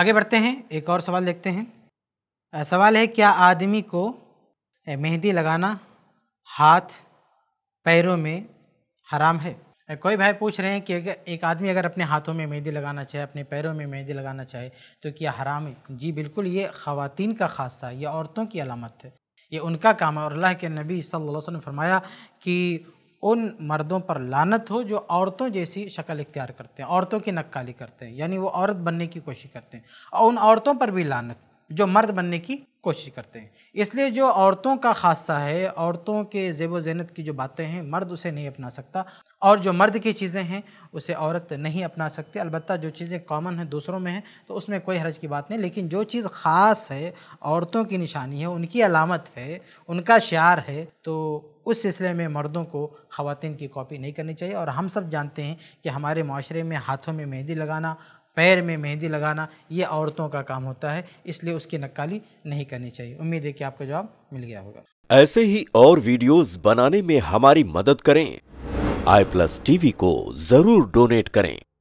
आगे बढ़ते हैं एक और सवाल देखते हैं सवाल है क्या आदमी को मेहंदी लगाना हाथ पैरों में हराम है कोई भाई पूछ रहे हैं कि एक आदमी अगर अपने हाथों में मेहंदी लगाना चाहे अपने पैरों में मेहंदी लगाना चाहे तो क्या हराम है जी बिल्कुल ये ख़वातीन का खासा ये औरतों की अलामत है ये उनका काम है और अल्लाह के नबी सल्लल्लाहु अलैहि वसल्लम ने फरमाया कि उन मर्दों पर लानत हो जो औरतों जैसी शक्ल इख्तियार करते हैं औरतों की नक्काली करते हैं यानी वो औरत बनने की कोशिश करते हैं और उन औरतों पर भी लानत जो मर्द बनने की कोशिश करते हैं इसलिए जो औरतों का खासा है औरतों के जेब जहनत की जो बातें हैं मर्द उसे नहीं अपना सकता और जो मर्द की चीज़ें हैं उसे औरत नहीं अपना सकती अलबत् जो चीज़ें कॉमन हैं दूसरों में हैं तो उसमें कोई हरज की बात नहीं लेकिन जो चीज़ ख़ास है औरतों की निशानी है उनकी अलामत है उनका शार है तो उस सिलसिले में मर्दों को ख़वान की कॉपी नहीं करनी चाहिए और हम सब जानते हैं कि हमारे माशरे में हाथों में मेहंदी लगाना पैर में मेहंदी लगाना ये औरतों का काम होता है इसलिए उसकी नक्काली नहीं करनी चाहिए उम्मीद है कि आपको जवाब मिल गया होगा ऐसे ही और वीडियोस बनाने में हमारी मदद करें आई प्लस टीवी को जरूर डोनेट करें